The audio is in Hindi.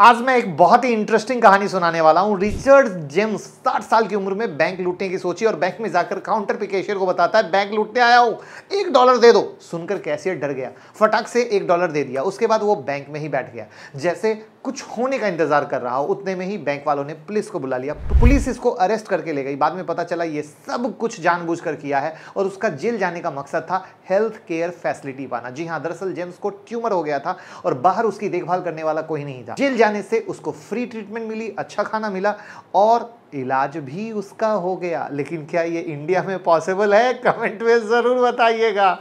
आज मैं एक बहुत ही इंटरेस्टिंग कहानी सुनाने वाला हूं रिचर्ड जेम्स साठ साल की उम्र में बैंक लूटने की सोची और बैंक में जाकर काउंटर पे कैशियर को बताता है बैंक लूटने आया हूं एक डॉलर दे दो सुनकर कैशियर डर गया फटाक से एक डॉलर दे दिया उसके बाद वो बैंक में ही बैठ गया जैसे कुछ होने का इंतजार कर रहा हो उतने में ही बैंक वालों ने पुलिस को बुला लिया तो पुलिस इसको अरेस्ट करके ले गई बाद में पता चला ये सब कुछ जानबूझ किया है और उसका जेल जाने का मकसद था हेल्थ केयर फैसिलिटी पाना जी हाँ दरअसल जेम्स को ट्यूमर हो गया था और बाहर उसकी देखभाल करने वाला कोई नहीं था जेल जाने से उसको फ्री ट्रीटमेंट मिली अच्छा खाना मिला और इलाज भी उसका हो गया लेकिन क्या ये इंडिया में पॉसिबल है कमेंट में ज़रूर बताइएगा